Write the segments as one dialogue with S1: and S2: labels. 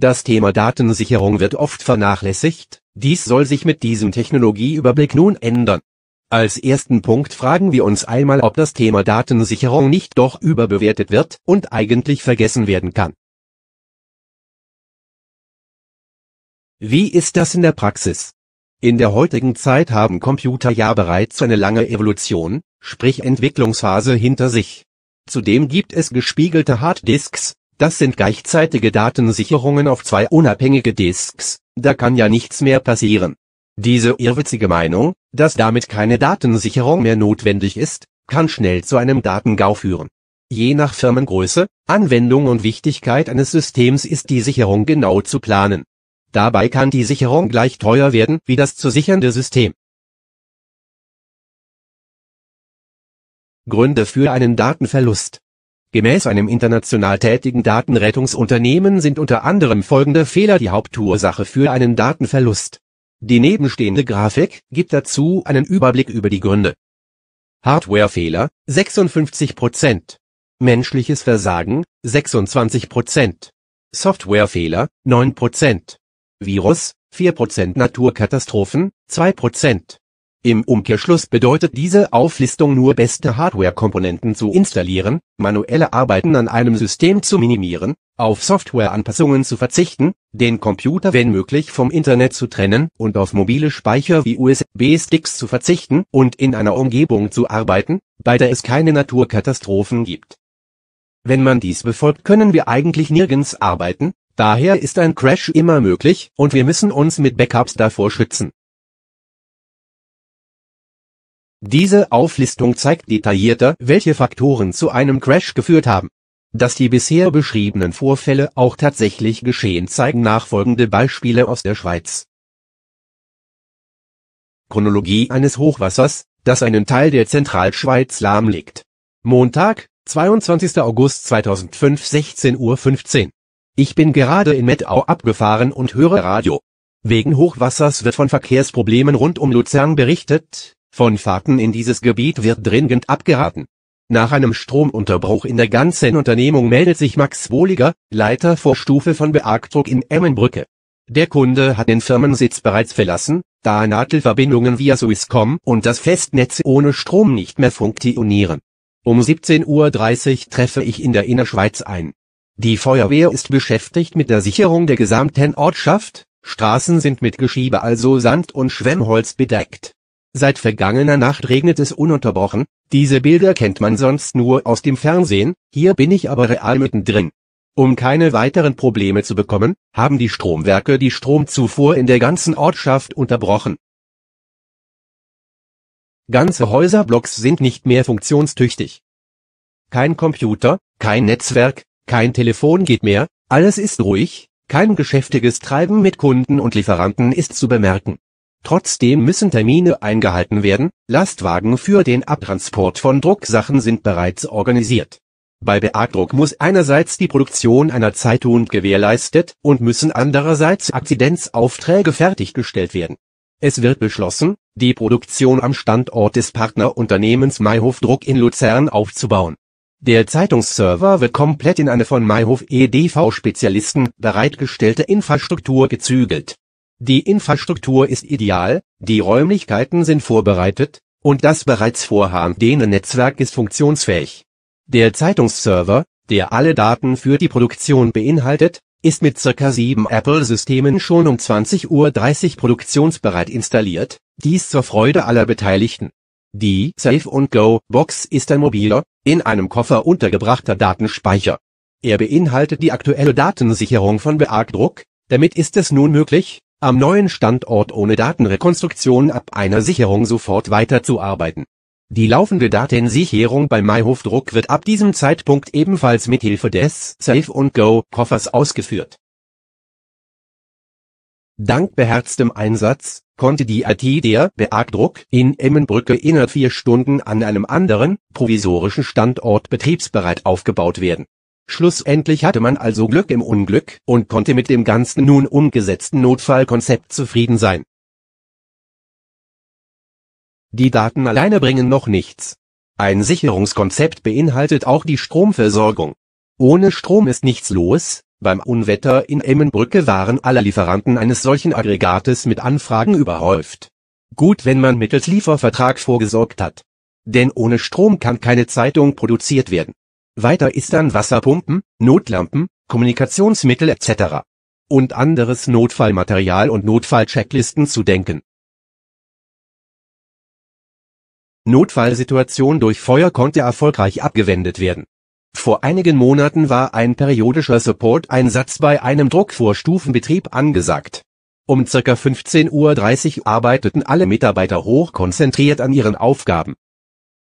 S1: Das Thema Datensicherung wird oft vernachlässigt, dies soll sich mit diesem Technologieüberblick nun ändern. Als ersten Punkt fragen wir uns einmal, ob das Thema Datensicherung nicht doch überbewertet wird und eigentlich vergessen werden kann. Wie ist das in der Praxis? In der heutigen Zeit haben Computer ja bereits eine lange Evolution, sprich Entwicklungsphase hinter sich. Zudem gibt es gespiegelte Harddisks, das sind gleichzeitige Datensicherungen auf zwei unabhängige Disks, da kann ja nichts mehr passieren. Diese irrwitzige Meinung, dass damit keine Datensicherung mehr notwendig ist, kann schnell zu einem Datengau führen. Je nach Firmengröße, Anwendung und Wichtigkeit eines Systems ist die Sicherung genau zu planen. Dabei kann die Sicherung gleich teuer werden wie das zu sichernde System. Gründe für einen Datenverlust Gemäß einem international tätigen Datenrettungsunternehmen sind unter anderem folgende Fehler die Hauptursache für einen Datenverlust. Die nebenstehende Grafik gibt dazu einen Überblick über die Gründe. Hardwarefehler 56%, menschliches Versagen 26%, Softwarefehler 9%, Virus 4%, Naturkatastrophen 2%. Im Umkehrschluss bedeutet diese Auflistung nur beste Hardware-Komponenten zu installieren, manuelle Arbeiten an einem System zu minimieren, auf Software-Anpassungen zu verzichten, den Computer wenn möglich vom Internet zu trennen und auf mobile Speicher wie USB-Sticks zu verzichten und in einer Umgebung zu arbeiten, bei der es keine Naturkatastrophen gibt. Wenn man dies befolgt, können wir eigentlich nirgends arbeiten, daher ist ein Crash immer möglich und wir müssen uns mit Backups davor schützen. Diese Auflistung zeigt detaillierter, welche Faktoren zu einem Crash geführt haben. Dass die bisher beschriebenen Vorfälle auch tatsächlich geschehen zeigen nachfolgende Beispiele aus der Schweiz. Chronologie eines Hochwassers, das einen Teil der Zentralschweiz lahmlegt. Montag, 22. August 2005 16.15 Uhr. Ich bin gerade in Mettau abgefahren und höre Radio. Wegen Hochwassers wird von Verkehrsproblemen rund um Luzern berichtet, von Fahrten in dieses Gebiet wird dringend abgeraten. Nach einem Stromunterbruch in der ganzen Unternehmung meldet sich Max Wohliger, Leiter Vorstufe von Beagdruck in Emmenbrücke. Der Kunde hat den Firmensitz bereits verlassen, da Nadelverbindungen via Swisscom und das Festnetz ohne Strom nicht mehr funktionieren. Um 17.30 Uhr treffe ich in der Innerschweiz ein. Die Feuerwehr ist beschäftigt mit der Sicherung der gesamten Ortschaft, Straßen sind mit Geschiebe also Sand und Schwemmholz bedeckt. Seit vergangener Nacht regnet es ununterbrochen, diese Bilder kennt man sonst nur aus dem Fernsehen, hier bin ich aber real mittendrin. Um keine weiteren Probleme zu bekommen, haben die Stromwerke die Stromzufuhr in der ganzen Ortschaft unterbrochen. Ganze Häuserblocks sind nicht mehr funktionstüchtig. Kein Computer, kein Netzwerk, kein Telefon geht mehr, alles ist ruhig, kein geschäftiges Treiben mit Kunden und Lieferanten ist zu bemerken. Trotzdem müssen Termine eingehalten werden, Lastwagen für den Abtransport von Drucksachen sind bereits organisiert. Bei Beatdruck muss einerseits die Produktion einer Zeitung gewährleistet und müssen andererseits Akzidenzaufträge fertiggestellt werden. Es wird beschlossen, die Produktion am Standort des Partnerunternehmens Mayhof Druck in Luzern aufzubauen. Der Zeitungsserver wird komplett in eine von Mayhof EDV-Spezialisten bereitgestellte Infrastruktur gezügelt die Infrastruktur ist ideal, die Räumlichkeiten sind vorbereitet, und das bereits vorhandene Netzwerk ist funktionsfähig. Der Zeitungsserver, der alle Daten für die Produktion beinhaltet, ist mit circa sieben Apple-Systemen schon um 20.30 Uhr produktionsbereit installiert, dies zur Freude aller Beteiligten. Die Safe Go Box ist ein mobiler, in einem Koffer untergebrachter Datenspeicher. Er beinhaltet die aktuelle Datensicherung von Beargdruck, damit ist es nun möglich, am neuen Standort ohne Datenrekonstruktion ab einer Sicherung sofort weiterzuarbeiten. Die laufende Datensicherung bei Mayhof wird ab diesem Zeitpunkt ebenfalls mit Hilfe des Safe und Go Koffers ausgeführt. Dank beherztem Einsatz konnte die IT der BEAG in Emmenbrücke innerhalb vier Stunden an einem anderen, provisorischen Standort betriebsbereit aufgebaut werden Schlussendlich hatte man also Glück im Unglück und konnte mit dem ganzen nun umgesetzten Notfallkonzept zufrieden sein. Die Daten alleine bringen noch nichts. Ein Sicherungskonzept beinhaltet auch die Stromversorgung. Ohne Strom ist nichts los, beim Unwetter in Emmenbrücke waren alle Lieferanten eines solchen Aggregates mit Anfragen überhäuft. Gut, wenn man mittels Liefervertrag vorgesorgt hat. Denn ohne Strom kann keine Zeitung produziert werden. Weiter ist dann Wasserpumpen, Notlampen, Kommunikationsmittel etc. und anderes Notfallmaterial und Notfallchecklisten zu denken. Notfallsituation durch Feuer konnte erfolgreich abgewendet werden. Vor einigen Monaten war ein periodischer Support-Einsatz bei einem Druckvorstufenbetrieb angesagt. Um ca. 15.30 Uhr arbeiteten alle Mitarbeiter hochkonzentriert an ihren Aufgaben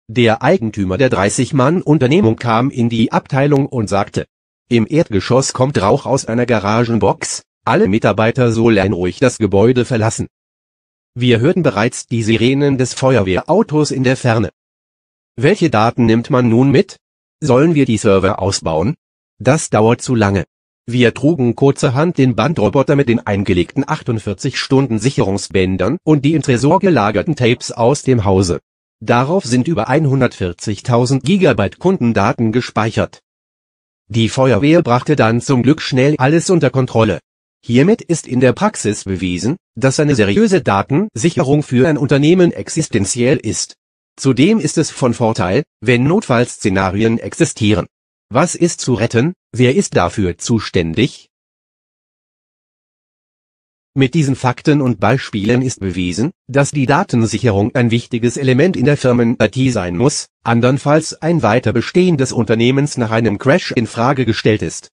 S1: der Eigentümer der 30-Mann-Unternehmung kam in die Abteilung und sagte, im Erdgeschoss kommt Rauch aus einer Garagenbox, alle Mitarbeiter sollen ruhig das Gebäude verlassen. Wir hörten bereits die Sirenen des Feuerwehrautos in der Ferne. Welche Daten nimmt man nun mit? Sollen wir die Server ausbauen? Das dauert zu lange. Wir trugen kurzerhand den Bandroboter mit den eingelegten 48 Stunden Sicherungsbändern und die im Tresor gelagerten Tapes aus dem Hause. Darauf sind über 140.000 Gigabyte Kundendaten gespeichert. Die Feuerwehr brachte dann zum Glück schnell alles unter Kontrolle. Hiermit ist in der Praxis bewiesen, dass eine seriöse Datensicherung für ein Unternehmen existenziell ist. Zudem ist es von Vorteil, wenn Notfallszenarien existieren. Was ist zu retten, wer ist dafür zuständig, mit diesen Fakten und Beispielen ist bewiesen, dass die Datensicherung ein wichtiges Element in der Firmen-IT sein muss, andernfalls ein weiter Bestehen des Unternehmens nach einem Crash in Frage gestellt ist.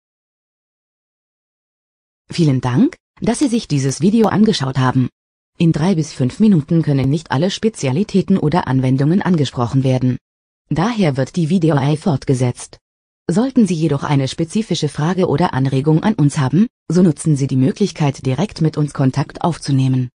S1: Vielen Dank, dass Sie sich dieses Video angeschaut haben. In drei bis fünf Minuten können nicht alle Spezialitäten oder Anwendungen angesprochen werden. Daher wird die video Videoei fortgesetzt. Sollten Sie jedoch eine spezifische Frage oder Anregung an uns haben, so nutzen Sie die Möglichkeit direkt mit uns Kontakt aufzunehmen